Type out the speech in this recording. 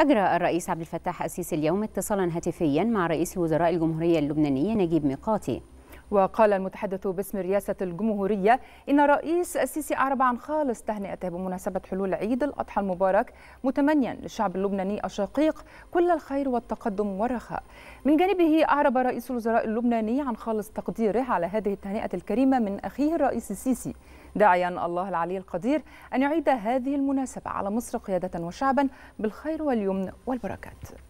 أجرى الرئيس عبد الفتاح السيسي اليوم اتصالا هاتفيا مع رئيس وزراء الجمهورية اللبنانية نجيب ميقاتي وقال المتحدث باسم رئاسة الجمهورية إن الرئيس السيسي أعرب عن خالص تهنئته بمناسبة حلول عيد الأضحى المبارك متمنيا للشعب اللبناني الشقيق كل الخير والتقدم والرخاء من جانبه أعرب رئيس الوزراء اللبناني عن خالص تقديره على هذه التهنئة الكريمة من أخيه الرئيس السيسي داعيا الله العلي القدير أن يعيد هذه المناسبة على مصر قيادة وشعبا بالخير واليمن والبركات